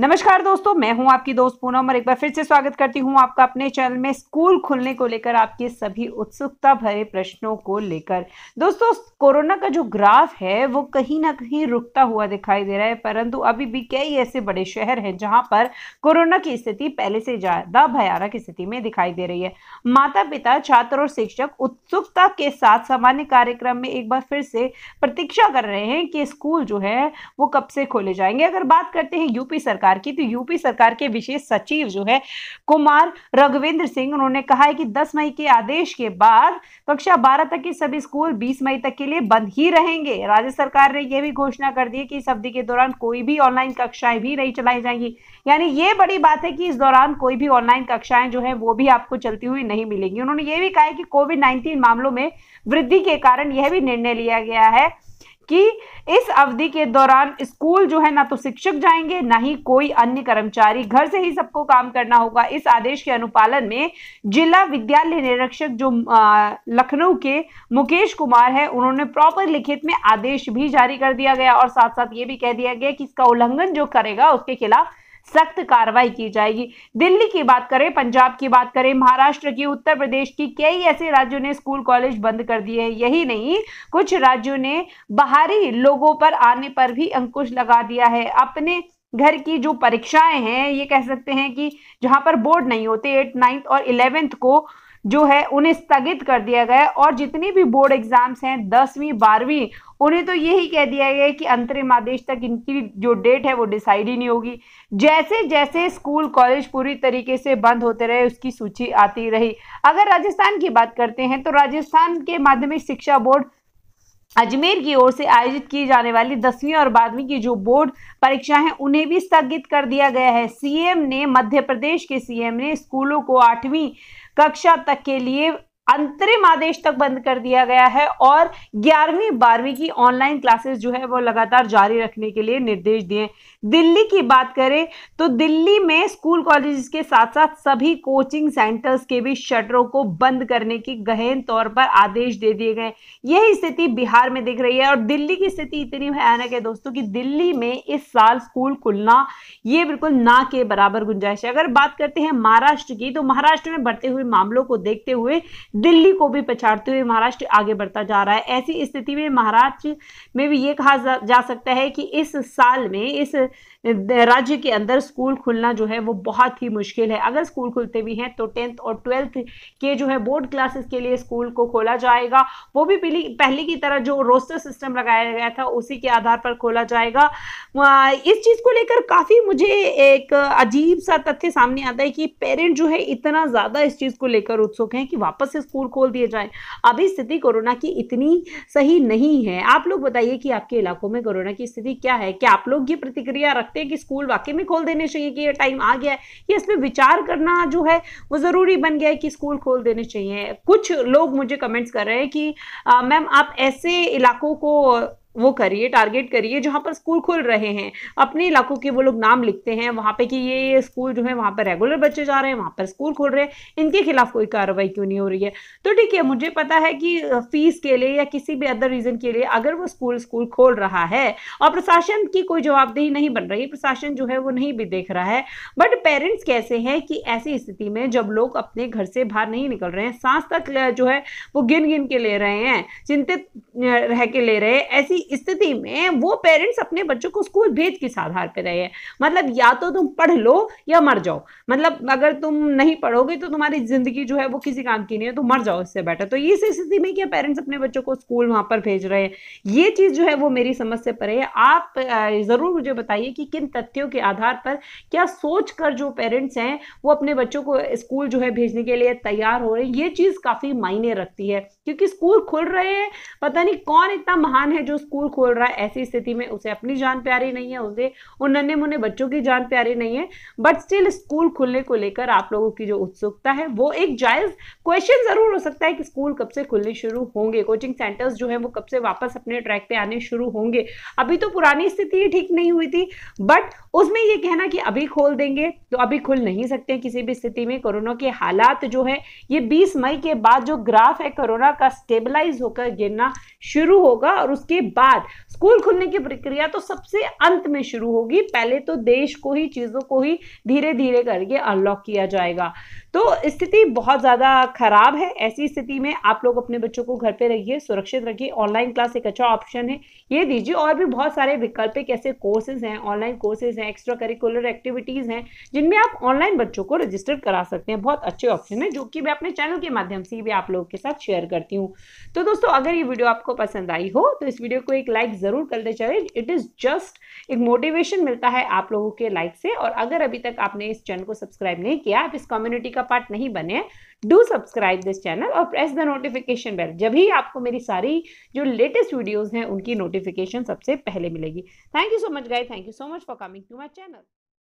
नमस्कार दोस्तों मैं हूं आपकी दोस्त पूनम और एक बार फिर से स्वागत करती हूं आपका अपने चैनल में स्कूल खुलने को लेकर आपके सभी उत्सुकता भरे प्रश्नों को लेकर दोस्तों कोरोना का जो ग्राफ है वो कहीं ना कहीं रुकता हुआ दिखाई दे रहा है परंतु अभी भी कई ऐसे बड़े शहर हैं जहां पर कोरोना की स्थिति पहले से ज्यादा भयानक स्थिति में दिखाई दे रही है माता पिता छात्र और शिक्षक उत्सुकता के साथ सामान्य कार्यक्रम में एक बार फिर से प्रतीक्षा कर रहे हैं कि स्कूल जो है वो कब से खोले जाएंगे अगर बात करते हैं यूपी सरकार सरकार की तो यूपी सरकार के विशेष सचिव जो है कुमार रघुवेंद्र सिंह उन्होंने कहा है कि 10 मई के आदेश के बाद कक्षा 12 तक के सभी स्कूल 20 मई तक के लिए बंद ही रहेंगे राज्य सरकार ने यह भी घोषणा कर दी है कि इस अवधि के दौरान कोई भी ऑनलाइन कक्षाएं भी नहीं चलाई जाएंगी यानी ये बड़ी बात है कि इस दौरान कोई भी ऑनलाइन कक्षाएं जो है वो भी आपको चलती हुई नहीं मिलेंगी उन्होंने ये भी कहा है कि कोविड नाइन्टीन मामलों में वृद्धि के कारण यह भी निर्णय लिया गया है कि इस अवधि के दौरान स्कूल जो है ना तो शिक्षक जाएंगे ना ही कोई अन्य कर्मचारी घर से ही सबको काम करना होगा इस आदेश के अनुपालन में जिला विद्यालय निरीक्षक जो लखनऊ के मुकेश कुमार है उन्होंने प्रॉपर लिखित में आदेश भी जारी कर दिया गया और साथ साथ ये भी कह दिया गया कि इसका उल्लंघन जो करेगा उसके खिलाफ सख्त कार्रवाई की जाएगी दिल्ली की बात करें पंजाब की बात करें महाराष्ट्र की उत्तर प्रदेश की कई ऐसे राज्यों ने स्कूल कॉलेज बंद कर दिए हैं यही नहीं कुछ राज्यों ने बाहरी लोगों पर आने पर भी अंकुश लगा दिया है अपने घर की जो परीक्षाएं हैं ये कह सकते हैं कि जहां पर बोर्ड नहीं होते एट नाइन्थ और इलेवेंथ को जो है उन्हें स्थगित कर दिया गया और जितनी भी बोर्ड एग्जाम्स हैं दसवीं बारहवीं उन्हें तो यही कह दिया गया कि अंतरिम आदेश तक इनकी जो डेट है वो डिसाइड ही नहीं होगी जैसे जैसे स्कूल कॉलेज पूरी तरीके से बंद होते रहे उसकी सूची आती रही अगर राजस्थान की बात करते हैं तो राजस्थान के माध्यमिक शिक्षा बोर्ड अजमेर की ओर से आयोजित की जाने वाली दसवीं और बारहवीं की जो बोर्ड परीक्षा है उन्हें भी स्थगित कर दिया गया है सीएम ने मध्य प्रदेश के सीएम ने स्कूलों को आठवीं कक्षा तक के लिए अंतरिम आदेश तक बंद कर दिया गया है और ग्यारहवीं बारहवीं की ऑनलाइन क्लासेस जो है वो लगातार जारी रखने के लिए निर्देश दिए दिल्ली की बात करें तो दिल्ली में स्कूल कॉलेज के साथ साथ सभी कोचिंग सेंटर्स के भी शटरों को बंद करने की गहन तौर पर आदेश दे दिए गए यही स्थिति बिहार में दिख रही है और दिल्ली की स्थिति इतनी भयानक है दोस्तों की दिल्ली में इस साल स्कूल खुलना ये बिल्कुल ना के बराबर गुंजाइश है अगर बात करते हैं महाराष्ट्र की तो महाराष्ट्र में बढ़ते हुए मामलों को देखते हुए दिल्ली को भी पछाड़ते हुए महाराष्ट्र आगे बढ़ता जा रहा है ऐसी स्थिति में महाराष्ट्र में भी ये कहा जा सकता है कि इस साल में इस राज्य के अंदर स्कूल खुलना जो है वो बहुत ही मुश्किल है अगर स्कूल खुलते भी हैं तो टेंथ और ट्वेल्थ के जो है बोर्ड क्लासेस के लिए स्कूल को खोला जाएगा वो भी पहले की तरह जो रोस्टर सिस्टम लगाया गया था उसी के आधार पर खोला जाएगा इस चीज़ को लेकर काफ़ी मुझे एक अजीब सा तथ्य सामने आता है कि पेरेंट जो है इतना ज़्यादा इस चीज़ को लेकर उत्सुक हैं कि वापस इस स्कूल खोल दिए जाए अभी स्थिति कोरोना की इतनी सही नहीं है आप लोग बताइए कि आपके इलाकों में कोरोना की स्थिति क्या है क्या आप लोग ये प्रतिक्रिया रखते हैं कि स्कूल वाकई में खोल देने चाहिए कि ये टाइम आ गया है ये इस पर विचार करना जो है वो ज़रूरी बन गया है कि स्कूल खोल देने चाहिए कुछ लोग मुझे कमेंट्स कर रहे हैं कि मैम आप ऐसे इलाकों को वो करिए टारगेट करिए जहाँ पर स्कूल खुल रहे हैं अपने इलाकों के वो लोग नाम लिखते हैं वहाँ पे कि ये ये स्कूल जो है वहाँ पर रेगुलर बच्चे जा रहे हैं वहाँ पर स्कूल खुल रहे हैं इनके खिलाफ कोई कार्रवाई क्यों नहीं हो रही है तो ठीक है मुझे पता है कि फीस के लिए या किसी भी अदर रीज़न के लिए अगर वो स्कूल स्कूल खोल रहा है और प्रशासन की कोई जवाबदेही नहीं बन रही प्रशासन जो है वो नहीं भी देख रहा है बट पेरेंट्स कैसे हैं कि ऐसी स्थिति में जब लोग अपने घर से बाहर नहीं निकल रहे हैं सांस तक जो है वो गिन गिन के ले रहे हैं चिंतित रह के ले रहे हैं ऐसी ऐसी स्थिति में वो पेरेंट्स अपने बच्चों को स्कूल भेज किस आधार पर रहे हैं मतलब या तो तुम पढ़ लो या मर जाओ मतलब अगर तुम नहीं पढ़ोगे तो तुम्हारी जिंदगी जो है वो किसी काम की नहीं है तो मर जाओ इससे बेटर तो इस स्थिति में क्या पेरेंट्स अपने बच्चों को स्कूल वहां पर भेज रहे हैं ये चीज़ जो है वो मेरी समझ से परे है आप ज़रूर मुझे बताइए कि किन तथ्यों के आधार पर क्या सोच कर जो पेरेंट्स हैं वो अपने बच्चों को स्कूल जो है भेजने के लिए तैयार हो रहे हैं ये चीज़ काफ़ी मायने रखती है क्योंकि स्कूल खुल रहे हैं पता नहीं कौन इतना महान है जो स्कूल खोल रहा है ऐसी स्थिति में उसे अपनी जान प्यारी नहीं है उसे उन नन्हे मुन्ने बच्चों की जान प्यारी नहीं है बट स्टिल स्कूल खुलने को लेकर आप लोगों की जो उत्सुकता है वो एक जायज क्वेश्चन जरूर हो सकता है कि स्कूल कब से खुलने शुरू होंगे कोचिंग सेंटर्स जो है वो कब से वापस अपने ट्रैक पे आने शुरू होंगे अभी तो पुरानी स्थिति ठीक नहीं हुई थी बट उसमें ये कहना कि अभी खोल देंगे तो अभी खुल नहीं सकते किसी भी स्थिति में कोरोना के हालात जो है ये 20 मई के बाद जो ग्राफ है कोरोना का स्टेबलाइज होकर गिरना शुरू होगा और उसके बाद स्कूल खुलने की प्रक्रिया तो सबसे अंत में शुरू होगी पहले तो देश को ही चीज़ों को ही धीरे धीरे करके अनलॉक किया जाएगा तो स्थिति बहुत ज़्यादा खराब है ऐसी स्थिति में आप लोग अपने बच्चों को घर पे रखिए सुरक्षित रखिए ऑनलाइन क्लास एक अच्छा ऑप्शन है ये दीजिए और भी बहुत सारे वैकल्पिक ऐसे कोर्सेज हैं ऑनलाइन कोर्सेज हैं एक्स्ट्रा करिकुलर एक्टिविटीज़ हैं जिनमें आप ऑनलाइन बच्चों को रजिस्टर करा सकते हैं बहुत अच्छे ऑप्शन है जो कि मैं अपने चैनल के माध्यम से भी आप लोगों के साथ शेयर करती हूँ तो दोस्तों अगर ये वीडियो आपको पसंद आई हो तो इस वीडियो को एक लाइक ज़रूर करते चाहिए इट इज़ जस्ट एक मोटिवेशन मिलता है आप लोगों के लाइक से और अगर अभी तक आपने इस चैनल को सब्सक्राइब नहीं किया आप इस कम्युनिटी का पार्ट नहीं बने डू सब्सक्राइब दिस चैनल और प्रेस द नोटिफिकेशन बेल जब ही आपको मेरी सारी जो लेटेस्ट वीडियोज़ हैं उनकी नोटिफिकेशन सबसे पहले मिलेगी thank you so much guy thank you so much for coming to my channel